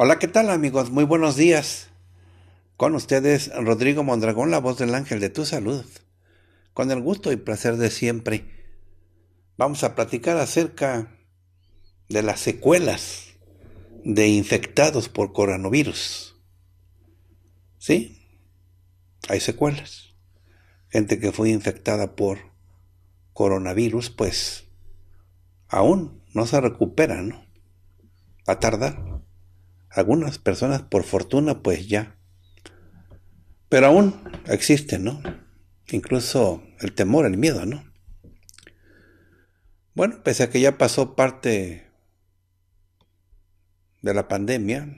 Hola, ¿qué tal amigos? Muy buenos días. Con ustedes Rodrigo Mondragón, la voz del ángel de tu salud. Con el gusto y placer de siempre, vamos a platicar acerca de las secuelas de infectados por coronavirus. ¿Sí? Hay secuelas. Gente que fue infectada por coronavirus, pues aún no se recupera, ¿no? a tardar. Algunas personas, por fortuna, pues ya. Pero aún existen, ¿no? Incluso el temor, el miedo, ¿no? Bueno, pese a que ya pasó parte de la pandemia,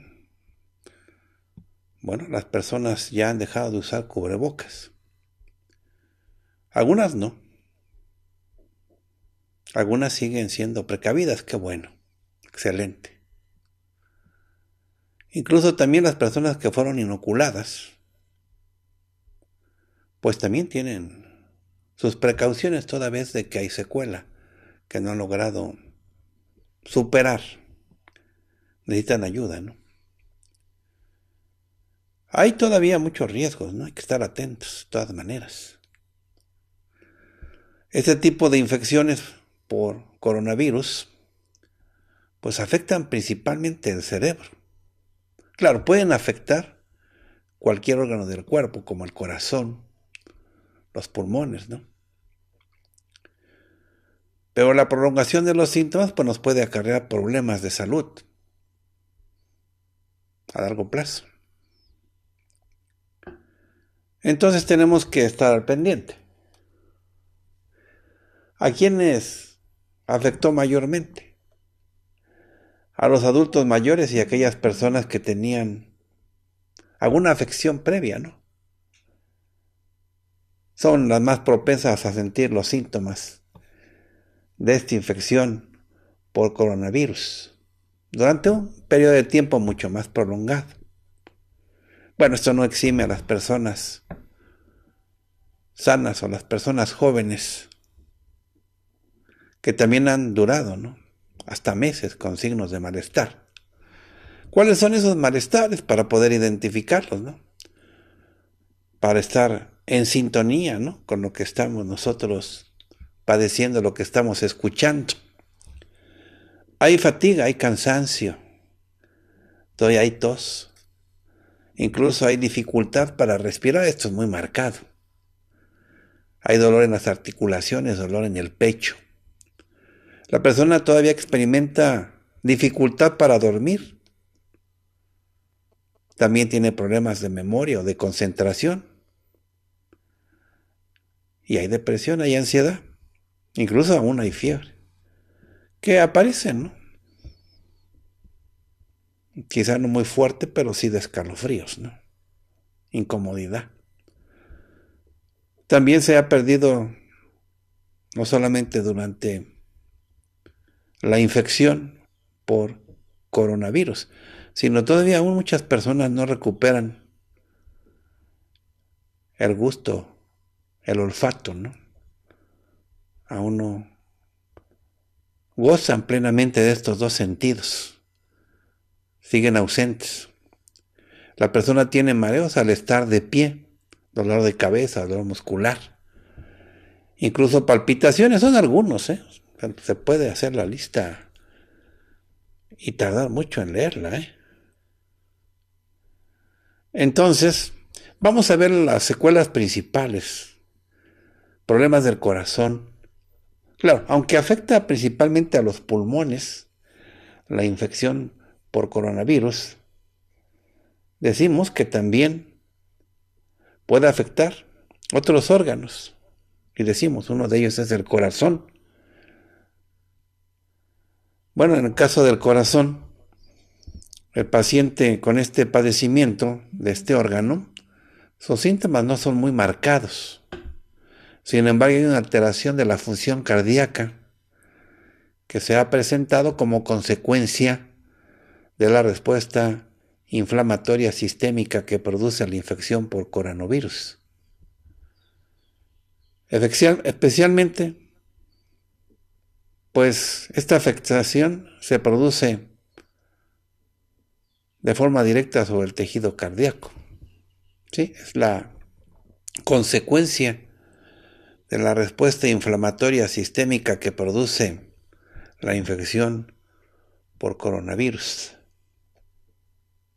bueno, las personas ya han dejado de usar cubrebocas. Algunas no. Algunas siguen siendo precavidas, qué bueno, excelente. Incluso también las personas que fueron inoculadas, pues también tienen sus precauciones toda vez de que hay secuela que no han logrado superar. Necesitan ayuda, ¿no? Hay todavía muchos riesgos, ¿no? Hay que estar atentos de todas maneras. Este tipo de infecciones por coronavirus pues afectan principalmente el cerebro. Claro, pueden afectar cualquier órgano del cuerpo, como el corazón, los pulmones, ¿no? Pero la prolongación de los síntomas pues, nos puede acarrear problemas de salud a largo plazo. Entonces tenemos que estar al pendiente. ¿A quiénes afectó mayormente? a los adultos mayores y aquellas personas que tenían alguna afección previa, ¿no? Son las más propensas a sentir los síntomas de esta infección por coronavirus durante un periodo de tiempo mucho más prolongado. Bueno, esto no exime a las personas sanas o las personas jóvenes que también han durado, ¿no? hasta meses con signos de malestar. ¿Cuáles son esos malestares para poder identificarlos, ¿no? Para estar en sintonía, ¿no? Con lo que estamos nosotros padeciendo, lo que estamos escuchando. Hay fatiga, hay cansancio, todavía hay tos, incluso hay dificultad para respirar, esto es muy marcado. Hay dolor en las articulaciones, dolor en el pecho la persona todavía experimenta dificultad para dormir. También tiene problemas de memoria o de concentración. Y hay depresión, hay ansiedad. Incluso aún hay fiebre. Que aparecen, ¿no? Quizá no muy fuerte, pero sí de escalofríos, ¿no? Incomodidad. También se ha perdido, no solamente durante la infección por coronavirus, sino todavía aún muchas personas no recuperan el gusto, el olfato, ¿no? Aún no gozan plenamente de estos dos sentidos, siguen ausentes. La persona tiene mareos al estar de pie, dolor de cabeza, dolor muscular, incluso palpitaciones, son algunos, ¿eh? Se puede hacer la lista y tardar mucho en leerla. ¿eh? Entonces, vamos a ver las secuelas principales. Problemas del corazón. Claro, aunque afecta principalmente a los pulmones, la infección por coronavirus, decimos que también puede afectar otros órganos. Y decimos, uno de ellos es el corazón. Bueno, en el caso del corazón, el paciente con este padecimiento de este órgano, sus síntomas no son muy marcados. Sin embargo, hay una alteración de la función cardíaca que se ha presentado como consecuencia de la respuesta inflamatoria sistémica que produce la infección por coronavirus. Especialmente pues esta afectación se produce de forma directa sobre el tejido cardíaco. Es la consecuencia de la respuesta inflamatoria sistémica que produce la infección por coronavirus.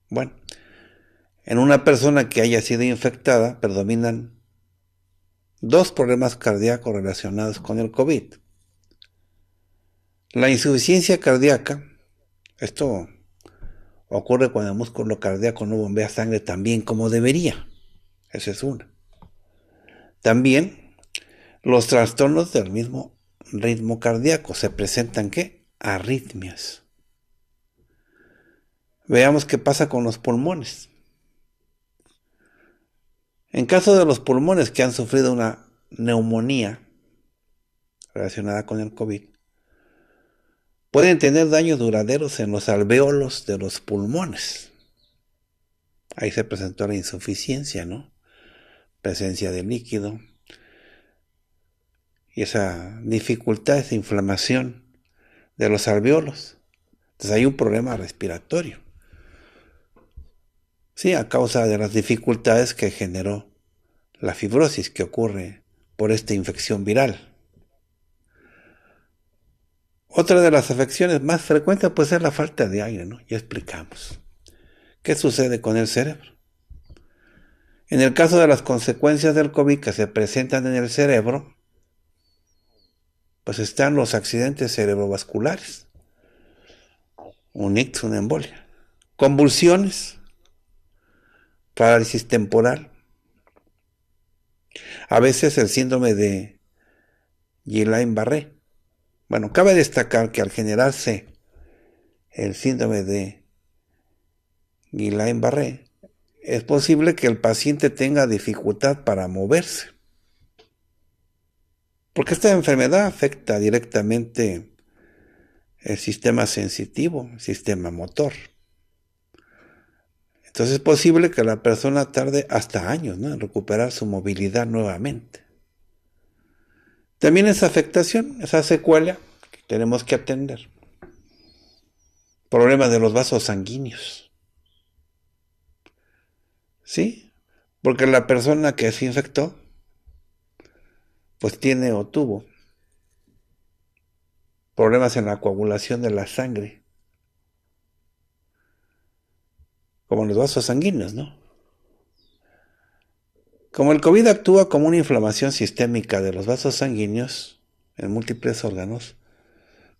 Bueno, en una persona que haya sido infectada predominan dos problemas cardíacos relacionados con el COVID. La insuficiencia cardíaca, esto ocurre cuando el músculo cardíaco no bombea sangre tan bien como debería. Esa es una. También los trastornos del mismo ritmo cardíaco se presentan qué? Arritmias. Veamos qué pasa con los pulmones. En caso de los pulmones que han sufrido una neumonía relacionada con el COVID, pueden tener daños duraderos en los alvéolos de los pulmones. Ahí se presentó la insuficiencia, ¿no? Presencia de líquido. Y esa dificultad, de inflamación de los alvéolos. Entonces hay un problema respiratorio. Sí, a causa de las dificultades que generó la fibrosis que ocurre por esta infección viral. Otra de las afecciones más frecuentes puede ser la falta de aire, ¿no? Ya explicamos. ¿Qué sucede con el cerebro? En el caso de las consecuencias del COVID que se presentan en el cerebro, pues están los accidentes cerebrovasculares, un ictus, una embolia, convulsiones, parálisis temporal, a veces el síndrome de Guillain-Barré, bueno, cabe destacar que al generarse el síndrome de Guillain-Barré, es posible que el paciente tenga dificultad para moverse. Porque esta enfermedad afecta directamente el sistema sensitivo, el sistema motor. Entonces es posible que la persona tarde hasta años en recuperar su movilidad nuevamente. También esa afectación, esa secuela que tenemos que atender. Problemas de los vasos sanguíneos. ¿Sí? Porque la persona que se infectó, pues tiene o tuvo problemas en la coagulación de la sangre. Como los vasos sanguíneos, ¿no? Como el COVID actúa como una inflamación sistémica de los vasos sanguíneos en múltiples órganos,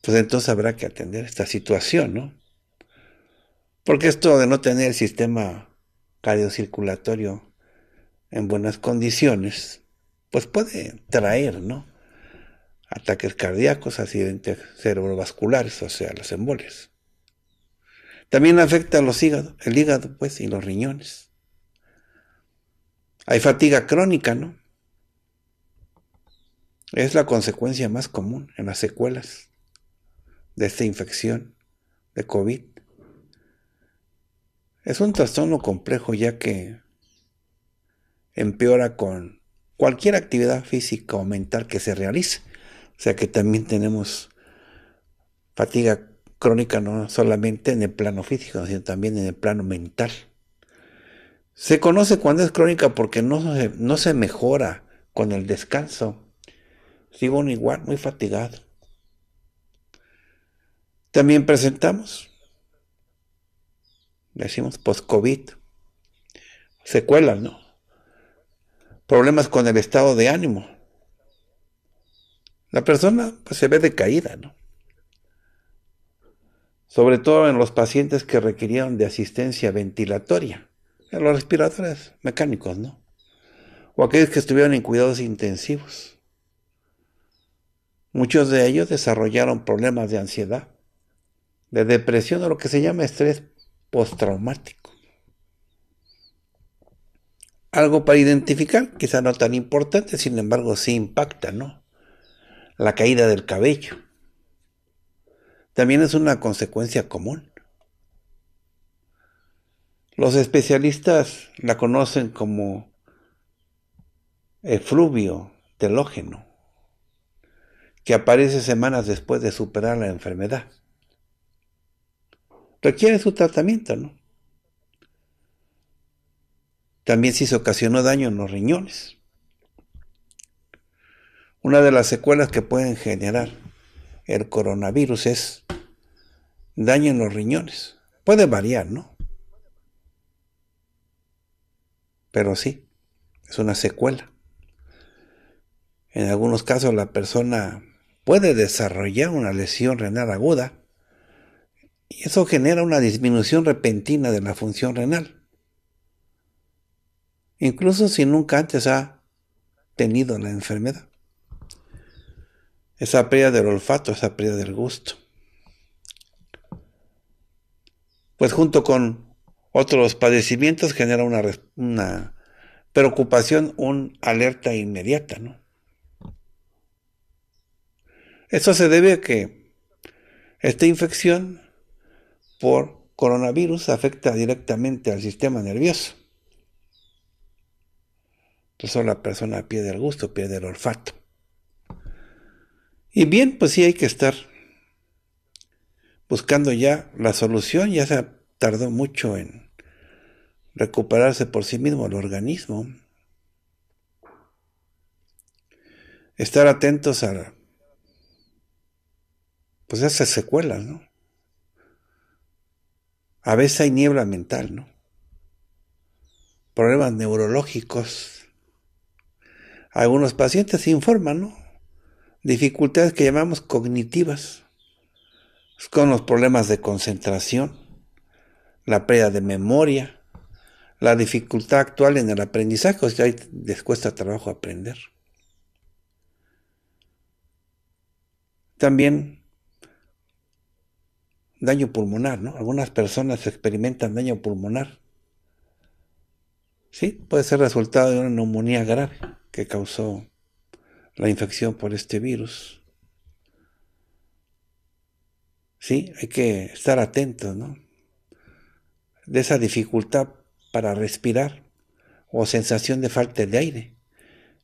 pues entonces habrá que atender esta situación, ¿no? Porque esto de no tener el sistema cardiocirculatorio en buenas condiciones, pues puede traer, ¿no? Ataques cardíacos, accidentes cerebrovasculares, o sea, los emboles. También afecta a los el hígado, pues, y los riñones. Hay fatiga crónica, ¿no? Es la consecuencia más común en las secuelas de esta infección de COVID. Es un trastorno complejo ya que empeora con cualquier actividad física o mental que se realice. O sea que también tenemos fatiga crónica no solamente en el plano físico, sino también en el plano mental. Se conoce cuando es crónica porque no se, no se mejora con el descanso. Sigo un igual muy fatigado. También presentamos, decimos post-COVID, secuelas, ¿no? Problemas con el estado de ánimo. La persona pues, se ve decaída, ¿no? Sobre todo en los pacientes que requirieron de asistencia ventilatoria los respiradores mecánicos, ¿no? O aquellos que estuvieron en cuidados intensivos. Muchos de ellos desarrollaron problemas de ansiedad, de depresión o lo que se llama estrés postraumático. Algo para identificar, quizá no tan importante, sin embargo sí impacta, ¿no? La caída del cabello. También es una consecuencia común. Los especialistas la conocen como efluvio telógeno, que aparece semanas después de superar la enfermedad. Requiere su tratamiento, ¿no? También si se ocasionó daño en los riñones. Una de las secuelas que pueden generar el coronavirus es daño en los riñones. Puede variar, ¿no? pero sí, es una secuela. En algunos casos la persona puede desarrollar una lesión renal aguda y eso genera una disminución repentina de la función renal. Incluso si nunca antes ha tenido la enfermedad. Esa pérdida del olfato, esa pérdida del gusto. Pues junto con otros padecimientos generan una, preocupación, una alerta inmediata, ¿no? Esto se debe a que esta infección por coronavirus afecta directamente al sistema nervioso. Entonces la persona pierde el gusto, pierde el olfato. Y bien, pues sí hay que estar buscando ya la solución, ya se tardó mucho en recuperarse por sí mismo el organismo. Estar atentos a pues esas secuelas, ¿no? A veces hay niebla mental, ¿no? Problemas neurológicos. Algunos pacientes informan, ¿no? Dificultades que llamamos cognitivas, con los problemas de concentración, la pérdida de memoria, la dificultad actual en el aprendizaje, o sea, les cuesta trabajo aprender. También daño pulmonar, ¿no? Algunas personas experimentan daño pulmonar. Sí, puede ser resultado de una neumonía grave que causó la infección por este virus. Sí, hay que estar atentos, ¿no? De esa dificultad para respirar o sensación de falta de aire.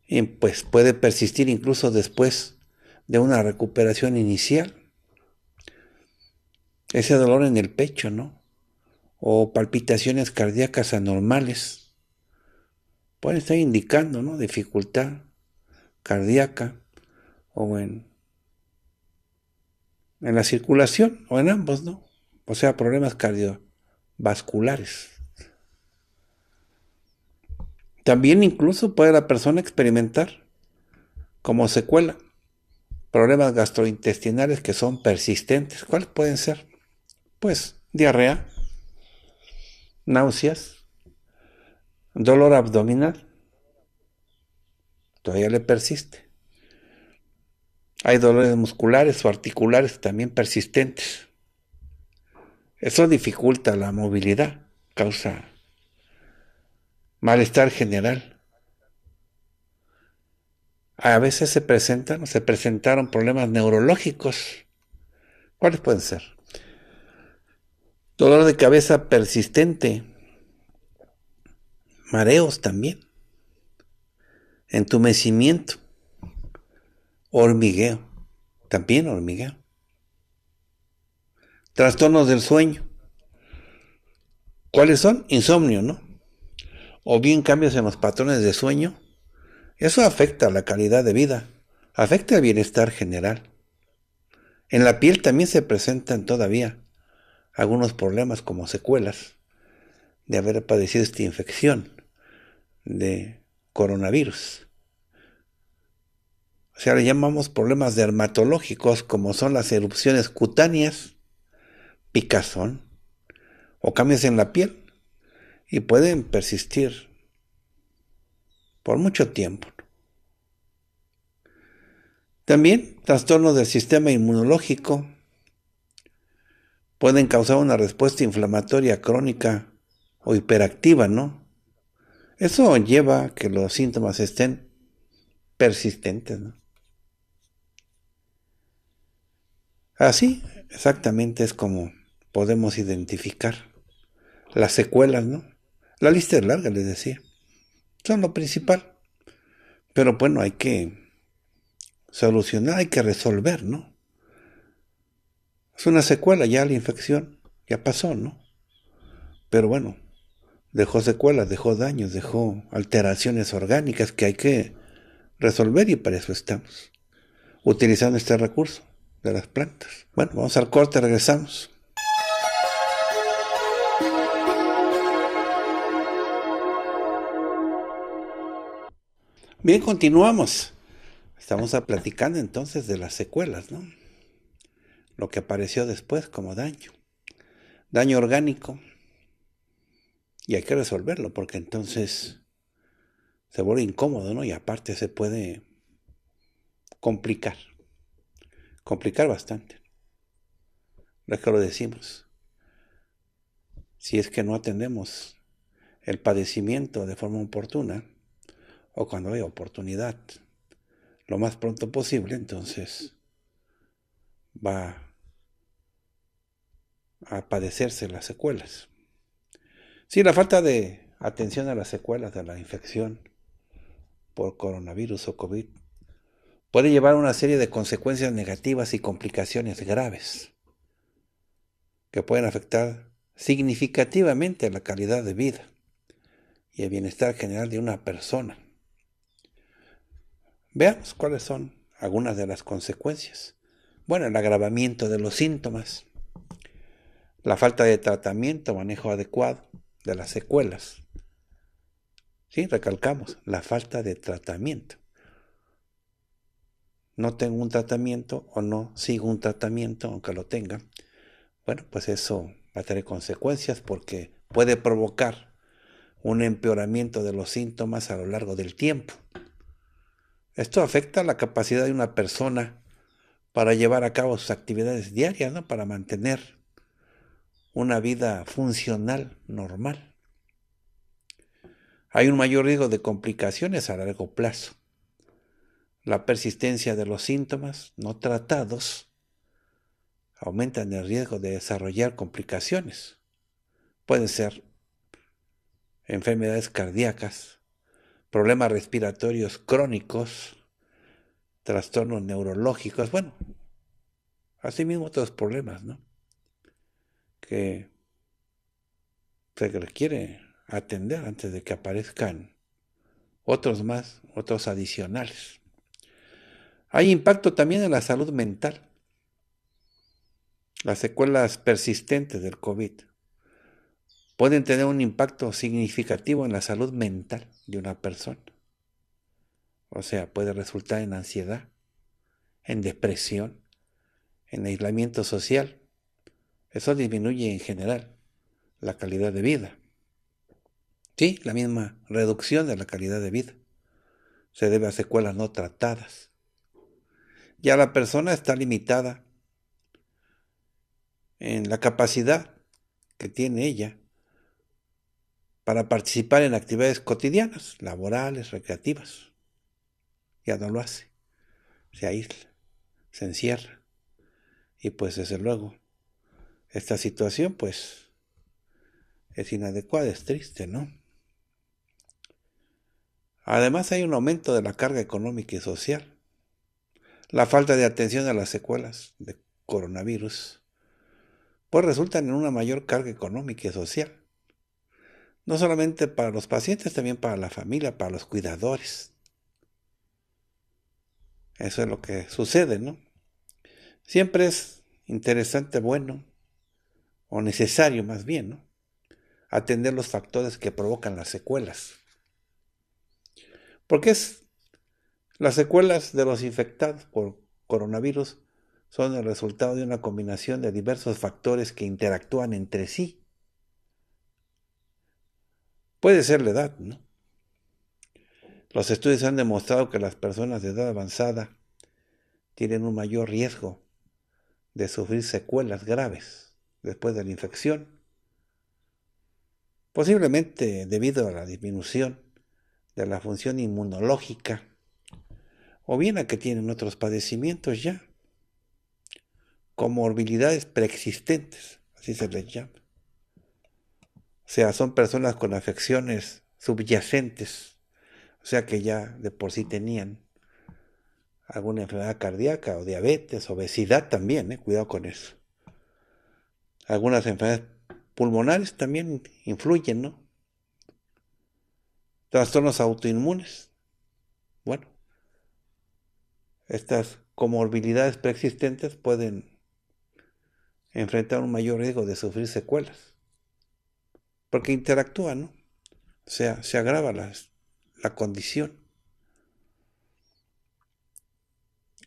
Y pues puede persistir incluso después de una recuperación inicial. Ese dolor en el pecho, ¿no? O palpitaciones cardíacas anormales. Pueden estar indicando, ¿no? Dificultad cardíaca o en, en la circulación o en ambos, ¿no? O sea, problemas cardiovasculares. También incluso puede la persona experimentar como secuela problemas gastrointestinales que son persistentes. ¿Cuáles pueden ser? Pues diarrea, náuseas, dolor abdominal. Todavía le persiste. Hay dolores musculares o articulares también persistentes. Eso dificulta la movilidad, causa malestar general. A veces se presentan, se presentaron problemas neurológicos. ¿Cuáles pueden ser? Dolor de cabeza persistente, mareos también, entumecimiento, hormigueo, también hormigueo, trastornos del sueño. ¿Cuáles son? Insomnio, ¿no? o bien cambios en los patrones de sueño, eso afecta la calidad de vida, afecta al bienestar general. En la piel también se presentan todavía algunos problemas como secuelas de haber padecido esta infección de coronavirus. O sea, le llamamos problemas dermatológicos como son las erupciones cutáneas, picazón o cambios en la piel y pueden persistir por mucho tiempo. También trastornos del sistema inmunológico pueden causar una respuesta inflamatoria crónica o hiperactiva, ¿no? Eso lleva a que los síntomas estén persistentes, ¿no? Así, exactamente es como podemos identificar las secuelas, ¿no? La lista es larga, les decía. Son lo principal. Pero bueno, hay que solucionar, hay que resolver, ¿no? Es una secuela ya la infección, ya pasó, ¿no? Pero bueno, dejó secuelas, dejó daños, dejó alteraciones orgánicas que hay que resolver y para eso estamos, utilizando este recurso de las plantas. Bueno, vamos al corte, regresamos. Bien, continuamos. Estamos platicando entonces de las secuelas, ¿no? Lo que apareció después como daño. Daño orgánico. Y hay que resolverlo porque entonces se vuelve incómodo, ¿no? Y aparte se puede complicar. Complicar bastante. No es que lo decimos. Si es que no atendemos el padecimiento de forma oportuna, o cuando hay oportunidad, lo más pronto posible, entonces va a padecerse las secuelas. si la falta de atención a las secuelas de la infección por coronavirus o COVID puede llevar a una serie de consecuencias negativas y complicaciones graves que pueden afectar significativamente la calidad de vida y el bienestar general de una persona. Veamos cuáles son algunas de las consecuencias. Bueno, el agravamiento de los síntomas, la falta de tratamiento, manejo adecuado de las secuelas. Sí, recalcamos, la falta de tratamiento. No tengo un tratamiento o no sigo un tratamiento, aunque lo tenga. Bueno, pues eso va a tener consecuencias porque puede provocar un empeoramiento de los síntomas a lo largo del tiempo. Esto afecta la capacidad de una persona para llevar a cabo sus actividades diarias, Para mantener una vida funcional, normal. Hay un mayor riesgo de complicaciones a largo plazo. La persistencia de los síntomas no tratados aumentan el riesgo de desarrollar complicaciones. Pueden ser enfermedades cardíacas, problemas respiratorios crónicos, trastornos neurológicos, bueno, asimismo otros problemas, ¿no? Que se requiere atender antes de que aparezcan otros más, otros adicionales. Hay impacto también en la salud mental. Las secuelas persistentes del COVID pueden tener un impacto significativo en la salud mental de una persona. O sea, puede resultar en ansiedad, en depresión, en aislamiento social. Eso disminuye en general la calidad de vida. Sí, la misma reducción de la calidad de vida se debe a secuelas no tratadas. Ya la persona está limitada en la capacidad que tiene ella para participar en actividades cotidianas, laborales, recreativas. Ya no lo hace. Se aísla, se encierra. Y pues desde luego, esta situación pues es inadecuada, es triste, ¿no? Además hay un aumento de la carga económica y social. La falta de atención a las secuelas de coronavirus pues resultan en una mayor carga económica y social no solamente para los pacientes, también para la familia, para los cuidadores. Eso es lo que sucede, ¿no? Siempre es interesante, bueno, o necesario más bien, ¿no? Atender los factores que provocan las secuelas. Porque es las secuelas de los infectados por coronavirus son el resultado de una combinación de diversos factores que interactúan entre sí Puede ser la edad, ¿no? Los estudios han demostrado que las personas de edad avanzada tienen un mayor riesgo de sufrir secuelas graves después de la infección, posiblemente debido a la disminución de la función inmunológica o bien a que tienen otros padecimientos ya, comorbilidades preexistentes, así se les llama. O sea, son personas con afecciones subyacentes. O sea, que ya de por sí tenían alguna enfermedad cardíaca o diabetes, obesidad también, eh, cuidado con eso. Algunas enfermedades pulmonares también influyen, ¿no? Trastornos autoinmunes. Bueno, estas comorbilidades preexistentes pueden enfrentar un mayor riesgo de sufrir secuelas porque interactúa, ¿no? O sea, se agrava la, condición.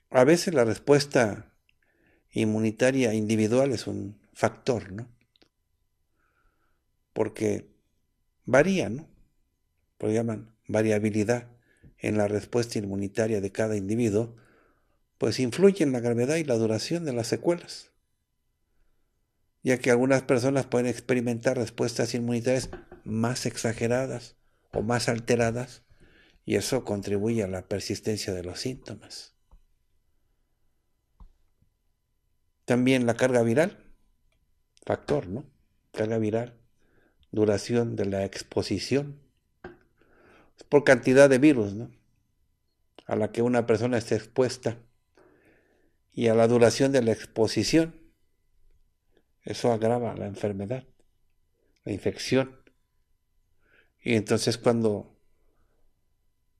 A veces la respuesta inmunitaria individual es un factor, ¿no? Porque varía, ¿no? Lo llaman variabilidad en la respuesta inmunitaria de cada individuo, pues influye en la gravedad y la duración de las secuelas ya que algunas personas pueden experimentar respuestas inmunitarias más exageradas o más alteradas, y eso contribuye a la persistencia de los síntomas. También la carga viral, factor, ¿no? Carga viral, duración de la exposición, por cantidad de virus, ¿no? A la que una persona esté expuesta y a la duración de la exposición eso agrava la enfermedad, la infección. Y entonces cuando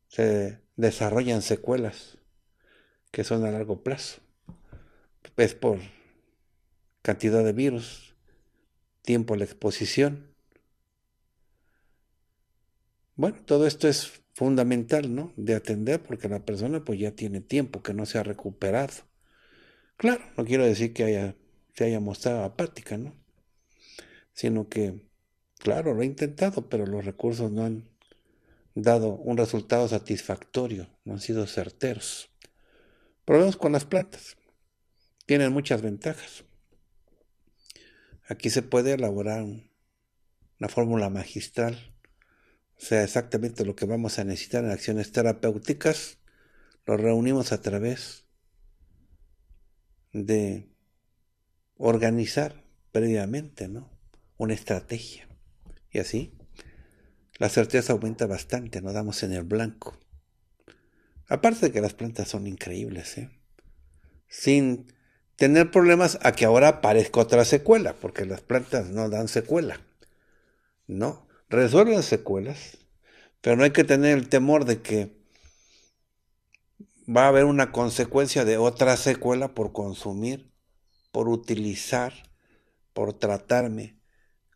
se desarrollan secuelas que son a largo plazo, es por cantidad de virus, tiempo a la exposición. Bueno, todo esto es fundamental, ¿no? De atender porque la persona pues ya tiene tiempo que no se ha recuperado. Claro, no quiero decir que haya se haya mostrado apática, ¿no? Sino que, claro, lo he intentado, pero los recursos no han dado un resultado satisfactorio, no han sido certeros. Problemas con las plantas. Tienen muchas ventajas. Aquí se puede elaborar una fórmula magistral, o sea, exactamente lo que vamos a necesitar en acciones terapéuticas, lo reunimos a través de organizar previamente ¿no? una estrategia. Y así la certeza aumenta bastante, no damos en el blanco. Aparte de que las plantas son increíbles, ¿eh? sin tener problemas a que ahora aparezca otra secuela, porque las plantas no dan secuela. No, resuelven secuelas, pero no hay que tener el temor de que va a haber una consecuencia de otra secuela por consumir por utilizar, por tratarme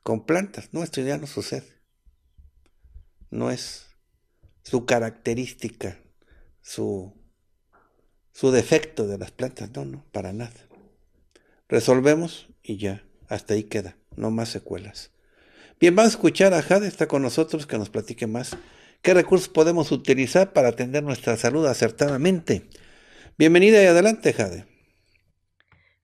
con plantas. No, esto ya no sucede. No es su característica, su, su defecto de las plantas. No, no, para nada. Resolvemos y ya, hasta ahí queda. No más secuelas. Bien, vamos a escuchar a Jade, está con nosotros, que nos platique más. ¿Qué recursos podemos utilizar para atender nuestra salud acertadamente? Bienvenida y adelante, Jade.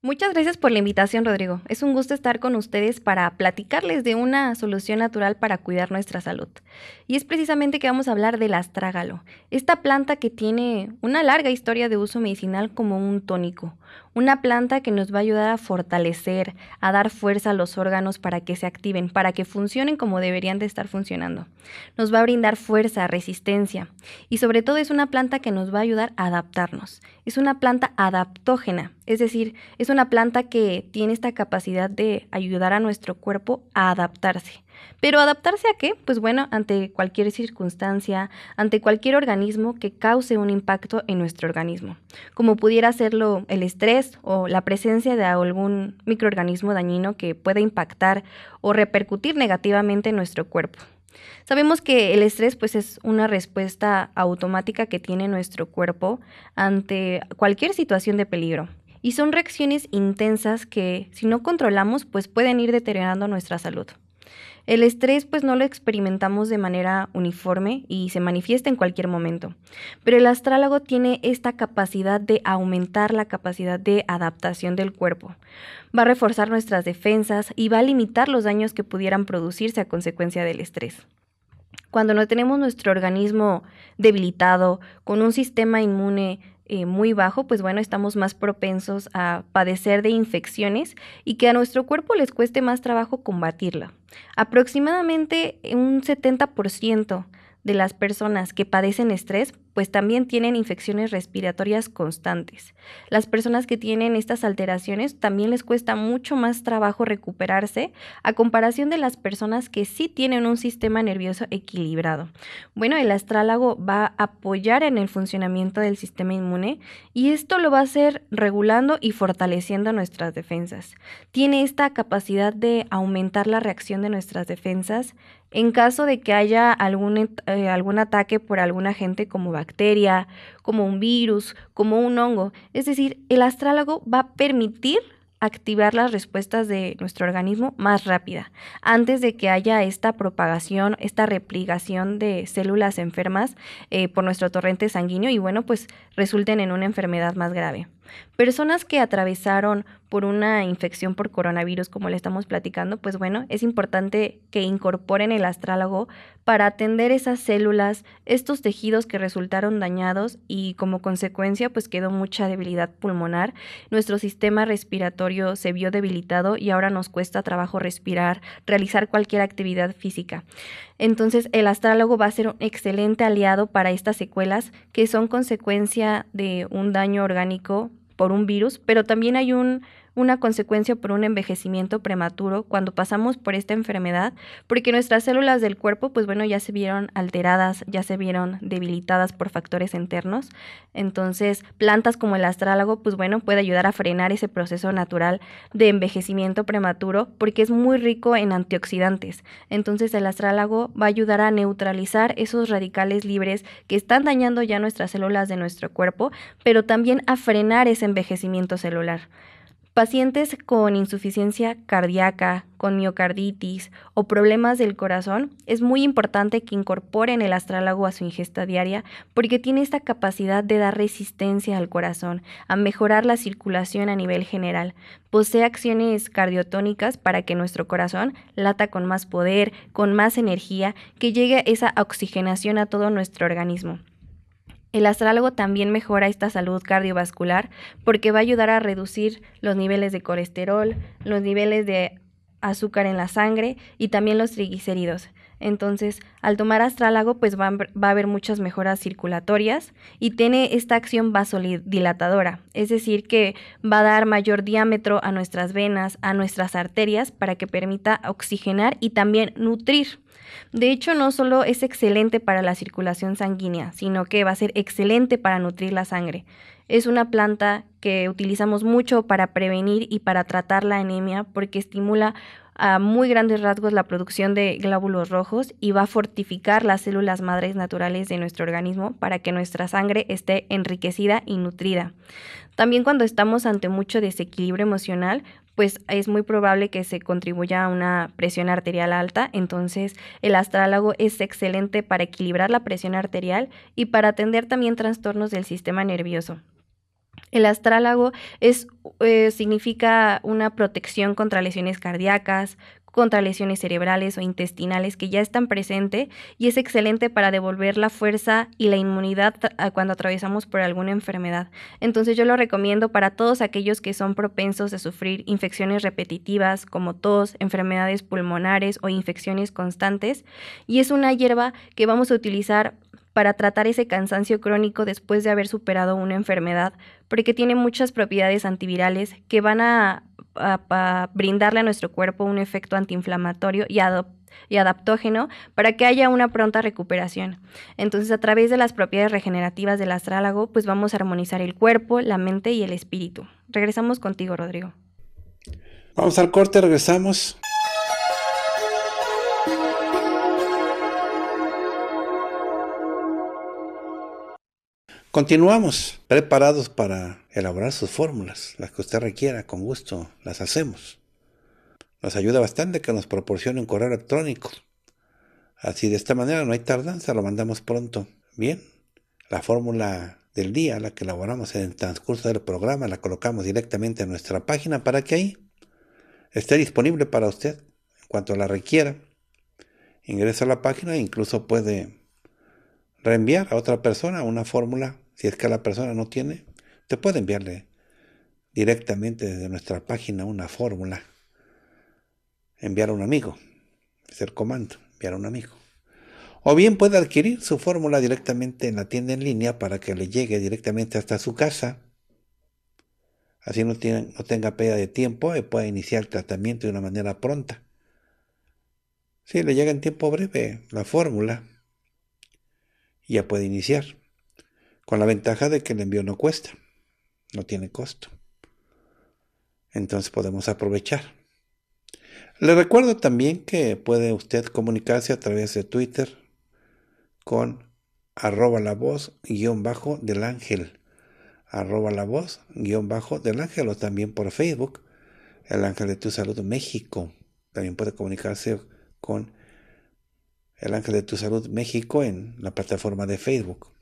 Muchas gracias por la invitación, Rodrigo. Es un gusto estar con ustedes para platicarles de una solución natural para cuidar nuestra salud. Y es precisamente que vamos a hablar del astrágalo, esta planta que tiene una larga historia de uso medicinal como un tónico, una planta que nos va a ayudar a fortalecer, a dar fuerza a los órganos para que se activen, para que funcionen como deberían de estar funcionando. Nos va a brindar fuerza, resistencia y sobre todo es una planta que nos va a ayudar a adaptarnos. Es una planta adaptógena, es decir, es una planta que tiene esta capacidad de ayudar a nuestro cuerpo a adaptarse. Pero adaptarse a qué? Pues bueno, ante cualquier circunstancia, ante cualquier organismo que cause un impacto en nuestro organismo, como pudiera serlo el estrés o la presencia de algún microorganismo dañino que pueda impactar o repercutir negativamente en nuestro cuerpo. Sabemos que el estrés pues es una respuesta automática que tiene nuestro cuerpo ante cualquier situación de peligro y son reacciones intensas que si no controlamos pues pueden ir deteriorando nuestra salud. El estrés pues no lo experimentamos de manera uniforme y se manifiesta en cualquier momento, pero el astrálago tiene esta capacidad de aumentar la capacidad de adaptación del cuerpo. Va a reforzar nuestras defensas y va a limitar los daños que pudieran producirse a consecuencia del estrés. Cuando no tenemos nuestro organismo debilitado, con un sistema inmune eh, muy bajo, pues bueno, estamos más propensos a padecer de infecciones y que a nuestro cuerpo les cueste más trabajo combatirla. Aproximadamente un 70% de las personas que padecen estrés pues también tienen infecciones respiratorias constantes. Las personas que tienen estas alteraciones también les cuesta mucho más trabajo recuperarse a comparación de las personas que sí tienen un sistema nervioso equilibrado. Bueno, el astrálago va a apoyar en el funcionamiento del sistema inmune y esto lo va a hacer regulando y fortaleciendo nuestras defensas. Tiene esta capacidad de aumentar la reacción de nuestras defensas en caso de que haya algún, eh, algún ataque por alguna agente como va bacteria, como un virus, como un hongo. Es decir, el astrálogo va a permitir activar las respuestas de nuestro organismo más rápida, antes de que haya esta propagación, esta replicación de células enfermas eh, por nuestro torrente sanguíneo y bueno, pues resulten en una enfermedad más grave. Personas que atravesaron por una infección por coronavirus, como le estamos platicando, pues bueno, es importante que incorporen el astrálogo para atender esas células, estos tejidos que resultaron dañados y como consecuencia pues quedó mucha debilidad pulmonar, nuestro sistema respiratorio se vio debilitado y ahora nos cuesta trabajo respirar, realizar cualquier actividad física. Entonces el astrálogo va a ser un excelente aliado para estas secuelas que son consecuencia de un daño orgánico por un virus, pero también hay un una consecuencia por un envejecimiento prematuro cuando pasamos por esta enfermedad, porque nuestras células del cuerpo, pues bueno, ya se vieron alteradas, ya se vieron debilitadas por factores internos. Entonces, plantas como el astrálago, pues bueno, puede ayudar a frenar ese proceso natural de envejecimiento prematuro porque es muy rico en antioxidantes. Entonces, el astrálago va a ayudar a neutralizar esos radicales libres que están dañando ya nuestras células de nuestro cuerpo, pero también a frenar ese envejecimiento celular. Pacientes con insuficiencia cardíaca, con miocarditis o problemas del corazón, es muy importante que incorporen el astrálago a su ingesta diaria porque tiene esta capacidad de dar resistencia al corazón, a mejorar la circulación a nivel general. Posee acciones cardiotónicas para que nuestro corazón lata con más poder, con más energía, que llegue esa oxigenación a todo nuestro organismo. El astrálogo también mejora esta salud cardiovascular porque va a ayudar a reducir los niveles de colesterol, los niveles de azúcar en la sangre y también los triglicéridos. Entonces, al tomar astrálago, pues va, a haber muchas mejoras circulatorias y tiene esta acción vasodilatadora, es decir, que va a dar mayor diámetro a nuestras venas, a nuestras arterias, para que permita oxigenar y también nutrir de hecho, no solo es excelente para la circulación sanguínea, sino que va a ser excelente para nutrir la sangre. Es una planta que utilizamos mucho para prevenir y para tratar la anemia porque estimula a muy grandes rasgos la producción de glóbulos rojos y va a fortificar las células madres naturales de nuestro organismo para que nuestra sangre esté enriquecida y nutrida. También cuando estamos ante mucho desequilibrio emocional, pues es muy probable que se contribuya a una presión arterial alta, entonces el astrálago es excelente para equilibrar la presión arterial y para atender también trastornos del sistema nervioso. El astrálago eh, significa una protección contra lesiones cardíacas, contra lesiones cerebrales o intestinales que ya están presentes y es excelente para devolver la fuerza y la inmunidad cuando atravesamos por alguna enfermedad. Entonces yo lo recomiendo para todos aquellos que son propensos a sufrir infecciones repetitivas como tos, enfermedades pulmonares o infecciones constantes y es una hierba que vamos a utilizar para tratar ese cansancio crónico después de haber superado una enfermedad, porque tiene muchas propiedades antivirales que van a, brindarle a nuestro cuerpo un efecto antiinflamatorio y adaptógeno para que haya una pronta recuperación. Entonces, a través de las propiedades regenerativas del astrálago, pues vamos a armonizar el cuerpo, la mente y el espíritu. Regresamos contigo, Rodrigo. Vamos al corte, regresamos. Continuamos, preparados para elaborar sus fórmulas, las que usted requiera, con gusto las hacemos. Nos ayuda bastante que nos proporcione un correo electrónico. Así de esta manera no hay tardanza, lo mandamos pronto. Bien, la fórmula del día, la que elaboramos en el transcurso del programa, la colocamos directamente en nuestra página para que ahí esté disponible para usted en cuanto la requiera. Ingresa a la página e incluso puede reenviar a otra persona una fórmula si es que la persona no tiene, te puede enviarle directamente desde nuestra página una fórmula. Enviar a un amigo. Es el comando, enviar a un amigo. O bien puede adquirir su fórmula directamente en la tienda en línea para que le llegue directamente hasta su casa. Así no, no tenga pérdida de tiempo y pueda iniciar el tratamiento de una manera pronta. Si le llega en tiempo breve la fórmula, ya puede iniciar. Con la ventaja de que el envío no cuesta, no tiene costo. Entonces podemos aprovechar. Le recuerdo también que puede usted comunicarse a través de Twitter con arroba la voz guión bajo del ángel. Arroba la voz guión bajo del ángel o también por Facebook, el ángel de tu salud México. También puede comunicarse con el ángel de tu salud México en la plataforma de Facebook.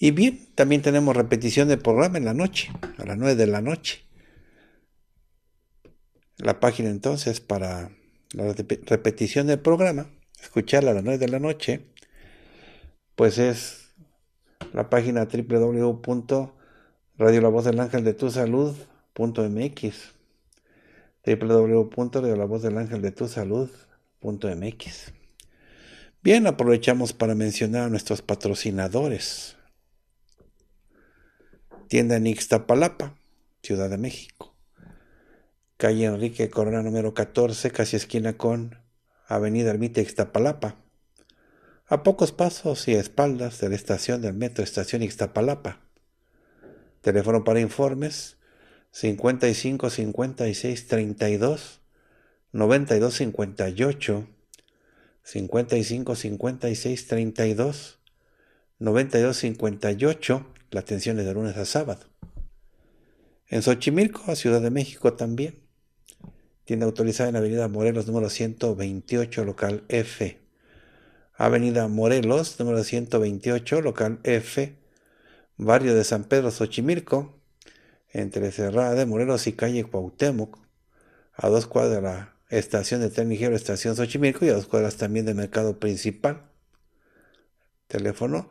Y bien, también tenemos repetición del programa en la noche, a las 9 de la noche. La página entonces para la repetición del programa, escucharla a las 9 de la noche, pues es la página www.radio-la-voz-del-anjo-de-tu-salud.mx. www.radio-la-voz-del-anjo-de-tu-salud.mx. Bien, aprovechamos para mencionar a nuestros patrocinadores tienda en Ixtapalapa, Ciudad de México. Calle Enrique Corona número 14, casi esquina con Avenida Ermita Ixtapalapa. A pocos pasos y espaldas de la estación del metro Estación Ixtapalapa. Teléfono para informes 55 56 32 92 58 55 56 32 92 58 la atención es de lunes a sábado. En Xochimilco, Ciudad de México también. Tienda autorizada en Avenida Morelos número 128, local F. Avenida Morelos número 128, local F. Barrio de San Pedro, Xochimilco. Entre Cerrada de Morelos y calle Cuauhtémoc. A dos cuadras de la estación de tren ligero, estación Xochimilco y a dos cuadras también del mercado principal. Teléfono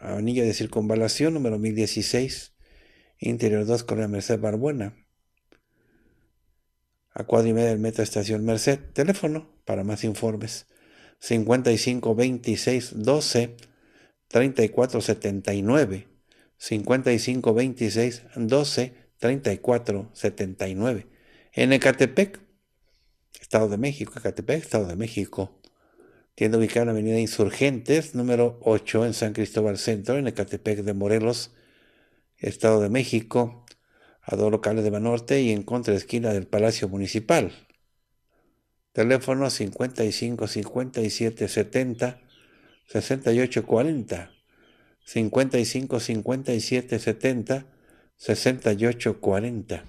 Anillo de Circunvalación número 1016, Interior 2, Correa Merced Barbuena. A cuadra y media del Metro Estación Merced. Teléfono para más informes 55 26 12 34 79. 55 26 12 34 79. En Ecatepec, Estado de México, Ecatepec, Estado de México tiene ubicada en la avenida Insurgentes, número 8, en San Cristóbal Centro, en Ecatepec de Morelos, Estado de México, a dos locales de Banorte y en contra esquina del Palacio Municipal. Teléfono 55 57 70 68 40. 55 57 70 68 40.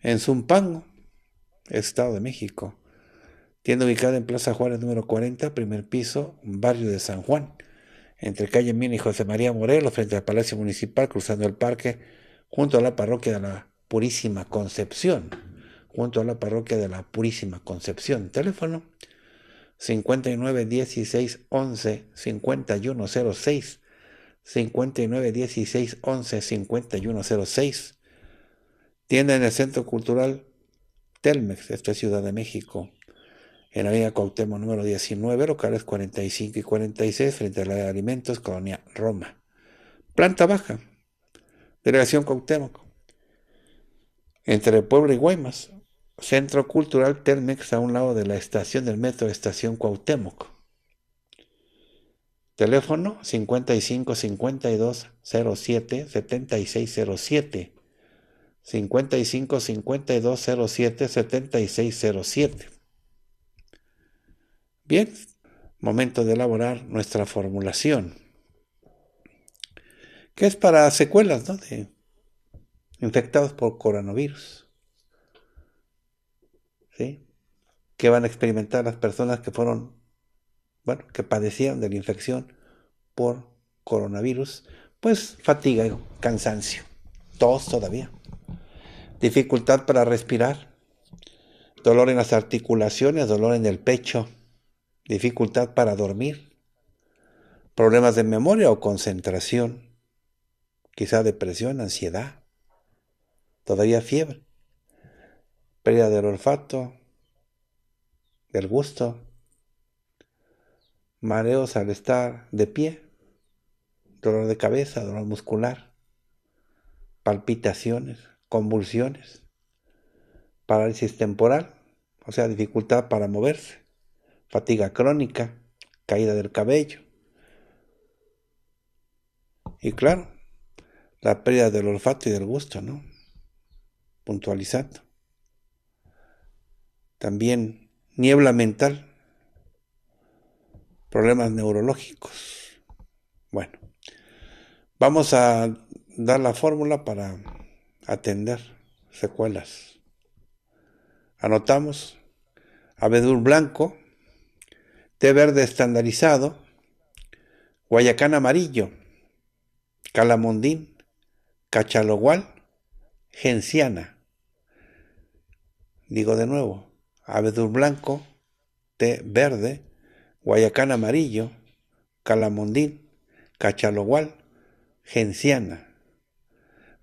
En Zumpango, Estado de México tienda ubicada en Plaza Juárez número 40, primer piso, barrio de San Juan, entre calle Mina y José María Morelos, frente al Palacio Municipal, cruzando el parque, junto a la parroquia de la Purísima Concepción, junto a la parroquia de la Purísima Concepción. Teléfono 59 16 11 5106 59 16 11 5106 Tienda en el Centro Cultural Telmex, esta es Ciudad de México en la Avenida Cautemo número 19, locales 45 y 46, frente a la de alimentos, Colonia Roma. Planta baja, delegación Cuauhtémoc, entre el Pueblo y Guaymas, Centro Cultural Telmex a un lado de la estación del metro, estación Cuauhtémoc. Teléfono 55 52 07 7607. 55 52 07 7607. Bien, momento de elaborar nuestra formulación. Que es para secuelas, ¿no? De infectados por coronavirus. ¿Sí? Que van a experimentar las personas que fueron, bueno, que padecieron de la infección por coronavirus, pues fatiga, cansancio, tos todavía, dificultad para respirar, dolor en las articulaciones, dolor en el pecho, dificultad para dormir, problemas de memoria o concentración, quizá depresión, ansiedad, todavía fiebre, pérdida del olfato, del gusto, mareos al estar de pie, dolor de cabeza, dolor muscular, palpitaciones, convulsiones, parálisis temporal, o sea, dificultad para moverse, fatiga crónica, caída del cabello. Y claro, la pérdida del olfato y del gusto, ¿no? Puntualizando. También niebla mental, problemas neurológicos. Bueno, vamos a dar la fórmula para atender secuelas. Anotamos abedul blanco, té verde estandarizado, guayacán amarillo, calamondín, cachalogual, genciana. Digo de nuevo, abedul blanco, té verde, guayacán amarillo, calamondín, cachalogual, genciana.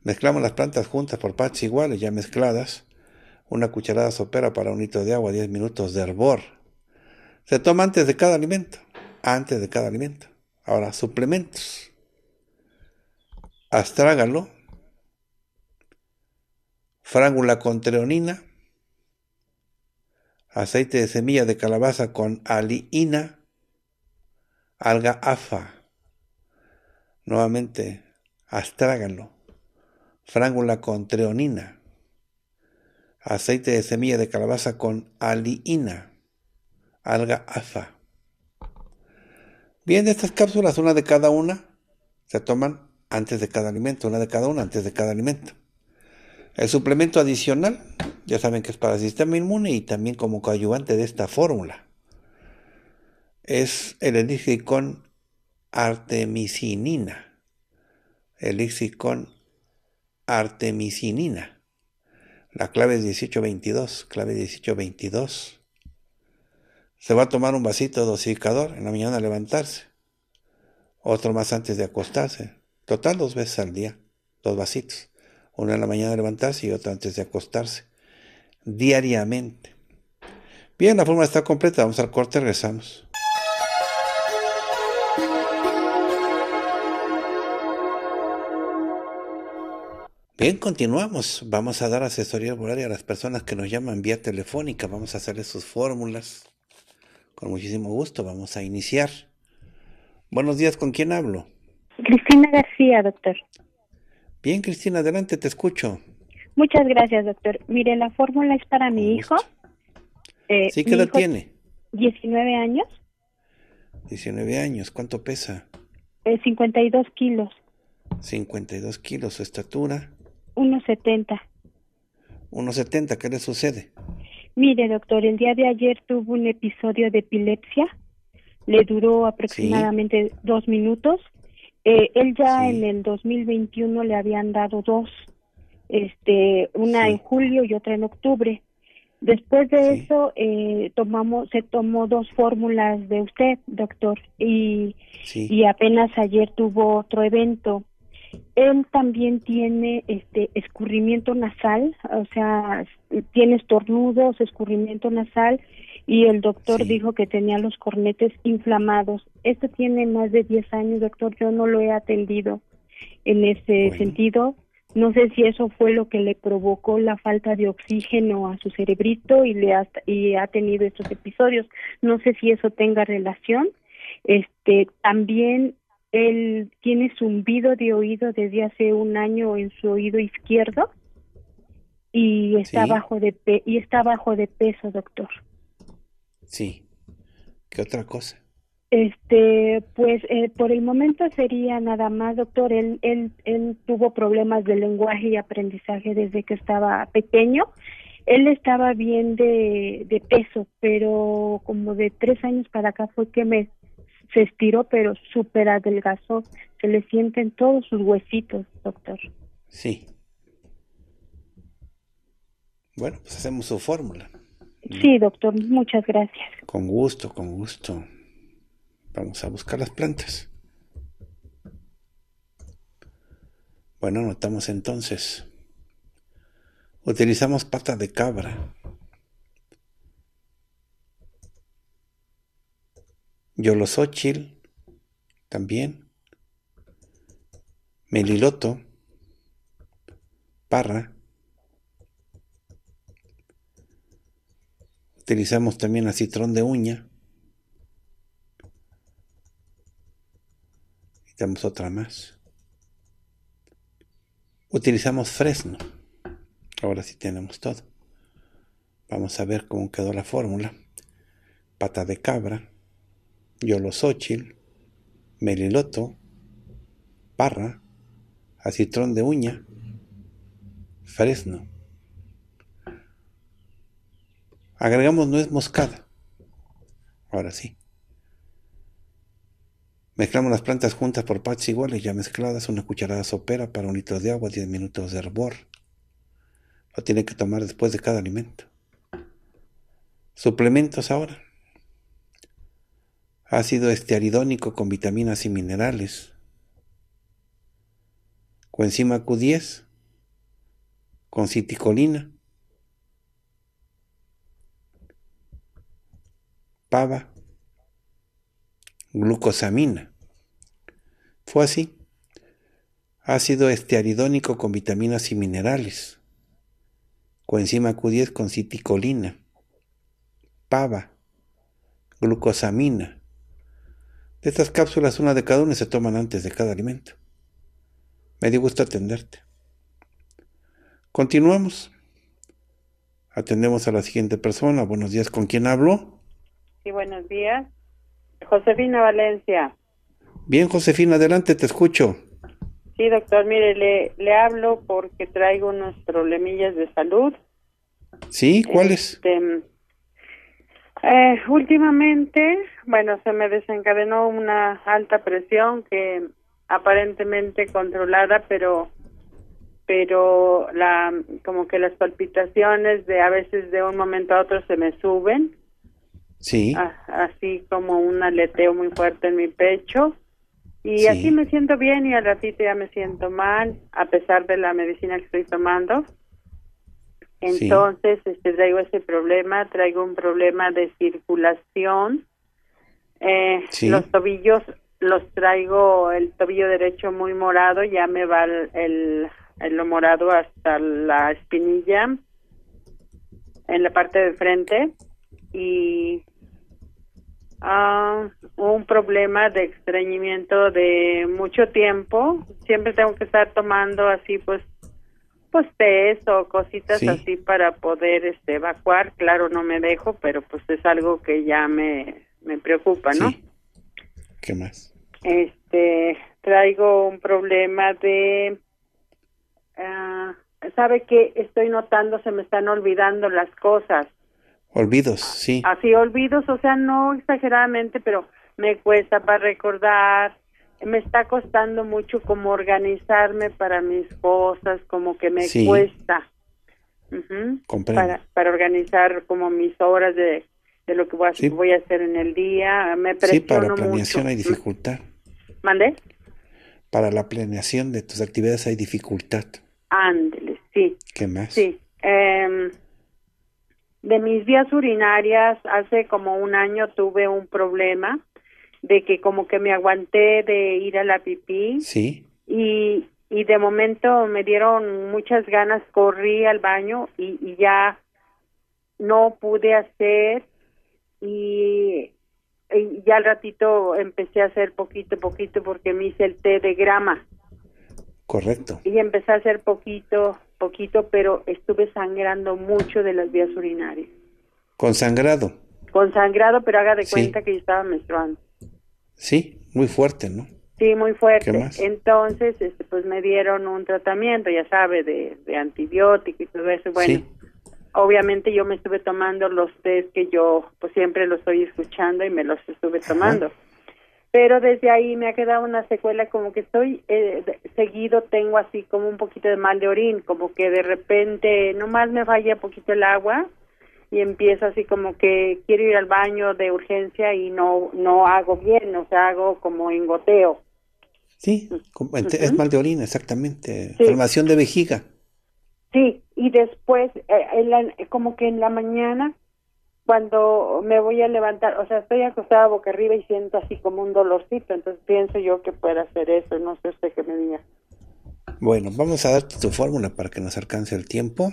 Mezclamos las plantas juntas por partes iguales, ya mezcladas. Una cucharada sopera para un litro de agua, 10 minutos de hervor se toma antes de cada alimento. Antes de cada alimento. Ahora, suplementos. Astrágalo. Frángula con treonina. Aceite de semilla de calabaza con aliina. Alga afa. Nuevamente, astrágalo. Frángula con treonina aceite de semilla de calabaza con aliina, alga alfa. Bien, estas cápsulas, una de cada una se toman antes de cada alimento, una de cada una antes de cada alimento. El suplemento adicional, ya saben que es para el sistema inmune y también como coadyuvante de esta fórmula, es el elixir con artemisinina. Elixir con artemisinina. La clave es 1822, clave 1822. Se va a tomar un vasito de dosificador en la mañana a levantarse. Otro más antes de acostarse. Total dos veces al día. Dos vasitos. Uno en la mañana a levantarse y otro antes de acostarse. Diariamente. Bien, la fórmula está completa. Vamos al corte, y regresamos. Bien, continuamos. Vamos a dar asesoría horaria a las personas que nos llaman vía telefónica. Vamos a hacerles sus fórmulas. Con muchísimo gusto, vamos a iniciar. Buenos días, ¿con quién hablo? Cristina García, doctor. Bien, Cristina, adelante, te escucho. Muchas gracias, doctor. Mire, la fórmula es para mi hijo. Eh, ¿Sí que lo tiene? 19 años. 19 años, ¿cuánto pesa? 52 eh, kilos. 52 kilos, su estatura. 1,70. 1,70, ¿qué le sucede? Mire, doctor, el día de ayer tuvo un episodio de epilepsia. Le duró aproximadamente dos minutos. Eh, él ya en el 2021 le habían dado dos, este, una en julio y otra en octubre. Después de eso, eh, tomamos, se tomó dos fórmulas de usted, doctor, y, y apenas ayer tuvo otro evento él también tiene este escurrimiento nasal, o sea, tiene estornudos, escurrimiento nasal y el doctor dijo que tenía los cornetes inflamados. Esto tiene más de 10 años, doctor, yo no lo he atendido en ese sentido. No sé si eso fue lo que le provocó la falta de oxígeno a su cerebrito y le ha, y ha tenido estos episodios. No sé si eso tenga relación. Este también él tiene zumbido de oído desde hace un año en su oído izquierdo y está bajo de y está bajo de peso, doctor. Sí. ¿Qué otra cosa? Este, pues eh, por el momento sería nada más, doctor. Él, él, tuvo problemas de lenguaje y aprendizaje desde que estaba pequeño. Él estaba bien de, de peso, pero como de tres años para acá fue que me se estiró, pero súper adelgazó. Se le sienten todos sus huesitos, doctor. Sí. Bueno, pues hacemos su fórmula. Sí, doctor, muchas gracias. Con gusto, con gusto. Vamos a buscar las plantas. Bueno, anotamos entonces. Utilizamos pata de cabra. Yolosóchil, también. Meliloto, Parra. Utilizamos también citrón de uña. Y otra más. Utilizamos fresno. Ahora sí tenemos todo. Vamos a ver cómo quedó la fórmula. Pata de cabra. Yolosóchil, Meliloto, Parra, Acitrón de Uña, Fresno. Agregamos nuez moscada. Ahora sí. Mezclamos las plantas juntas por partes iguales, ya mezcladas, una cucharada sopera para un litro de agua, 10 minutos de hervor. Lo tiene que tomar después de cada alimento. Suplementos ahora ácido estearidónico con vitaminas y minerales, coenzima Q10 con citicolina, pava, glucosamina. Fue así. Ácido estearidónico con vitaminas y minerales. Coenzima Q10 con citicolina. Pava. Glucosamina. Estas cápsulas, una de cada una, se toman antes de cada alimento. Me dio gusto atenderte. Continuamos. Atendemos a la siguiente persona. Buenos días, ¿con quién hablo? Sí, buenos días. Josefina Valencia. Bien, Josefina, adelante, te escucho. Sí, doctor, mire, le, le hablo porque traigo unos problemillas de salud. Sí, ¿cuáles? Este, eh, últimamente, bueno, se me desencadenó una alta presión que aparentemente controlada, pero pero la como que las palpitaciones de a veces de un momento a otro se me suben. Sí. así como un aleteo muy fuerte en mi pecho. Y así me siento bien y al ratito ya me siento mal, a pesar de la medicina que estoy tomando. Entonces, este, traigo ese problema, traigo un problema de circulación. Eh, Los tobillos los traigo, el tobillo derecho muy morado, ya me va el, lo morado hasta la espinilla, en la parte de frente. Y ah, un problema de estreñimiento de mucho tiempo. Siempre tengo que estar tomando así, pues, pues o cositas así para poder este, evacuar. Claro, no me dejo, pero pues es algo que ya me, preocupa, ¿no? ¿Qué más? Este, traigo un problema de... Ah, ¿Sabe que Estoy notando, se me están olvidando las cosas. Olvidos, sí. Así, olvidos, o sea, no exageradamente, pero me cuesta para recordar, me está costando mucho como organizarme para mis cosas, como que me cuesta. para, organizar como mis horas de, lo que voy a, hacer en el día. Me presiono sí, para la planeación hay mm. dificultad. ¿Mandé? Para la planeación de tus actividades hay dificultad. Ándele, sí. ¿Qué más? Sí. Em, de mis vías urinarias, hace como un año tuve un problema de que como que me aguanté de ir a la pipí. Sí. Y, de momento me dieron muchas ganas, corrí al baño y, ya no pude hacer y, ya al ratito empecé a hacer poquito, poquito porque me hice el té de grama. Correcto. Y empecé a hacer poquito, poquito, pero estuve sangrando mucho de las vías urinarias. ¿Con sangrado? Con sangrado, pero haga de cuenta que yo estaba menstruando. Sí, muy fuerte, ¿no? Sí, muy fuerte. ¿Qué más? Entonces, este, pues me dieron un tratamiento, ya sabe, de, de antibiótico y todo eso. Bueno, obviamente yo me estuve tomando los test que yo pues siempre los estoy escuchando y me los estuve tomando. Pero desde ahí me ha quedado una secuela como que estoy eh, seguido tengo así como un poquito de mal de orín, como que de repente nomás me falla poquito el agua y empiezo así como que quiero ir al baño de urgencia y no no hago bien, o sea, hago como engoteo. Sí, es mal de orina, exactamente. Formación de vejiga. Sí, y después, eh, como que en la mañana, cuando me voy a levantar, o sea, estoy acostada boca arriba y siento así como un dolorcito, entonces pienso yo que pueda hacer eso, no sé usted qué me diga. Bueno, vamos a darte tu fórmula para que nos alcance el tiempo.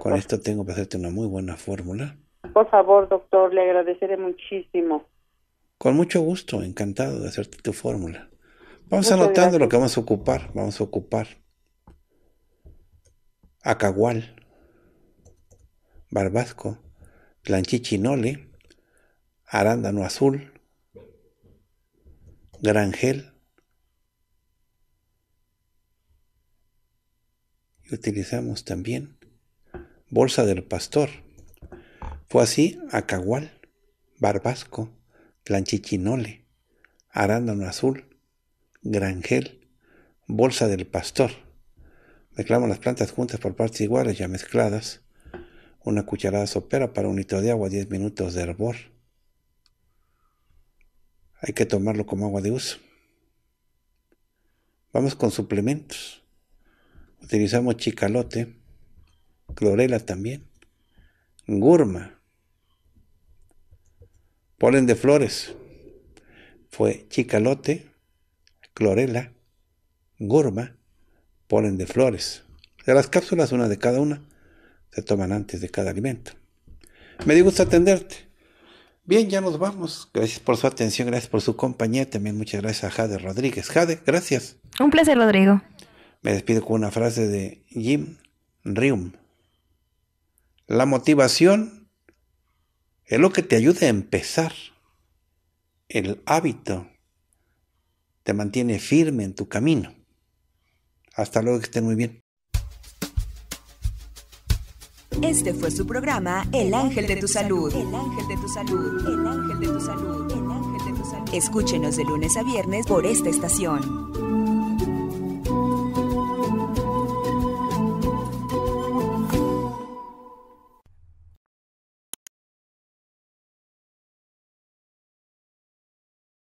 Con esto tengo que hacerte una muy buena fórmula. Por favor, doctor, le agradeceré muchísimo. Con mucho gusto, encantado de hacerte tu fórmula. Vamos anotando lo que vamos a ocupar. Vamos a ocupar acagual, barbasco, planchichinole, arándano azul, granjel. Y utilizamos también Bolsa del Pastor. Fue así a Barbasco, Planchichinole, Arándano Azul, Grangel, Bolsa del Pastor. Mezclamos las plantas juntas por partes iguales ya mezcladas. Una cucharada sopera para un litro de agua, 10 minutos de hervor. Hay que tomarlo como agua de uso. Vamos con suplementos. Utilizamos chicalote, clorela también, gurma, polen de flores, fue chicalote, clorela, gurma, polen de flores. De las cápsulas, una de cada una, se toman antes de cada alimento. Me dio gusto atenderte. Bien, ya nos vamos. Gracias por su atención, gracias por su compañía. También muchas gracias a Jade Rodríguez. Jade, gracias. Un placer, Rodrigo. Me despido con una frase de Jim Rium. La motivación es lo que te ayuda a empezar. El hábito te mantiene firme en tu camino. Hasta luego, que estén muy bien. Este fue su programa El Ángel de tu Salud. El Ángel de tu Salud. El Ángel de tu Salud. El Ángel de tu Salud. Escúchenos de lunes a viernes por esta estación.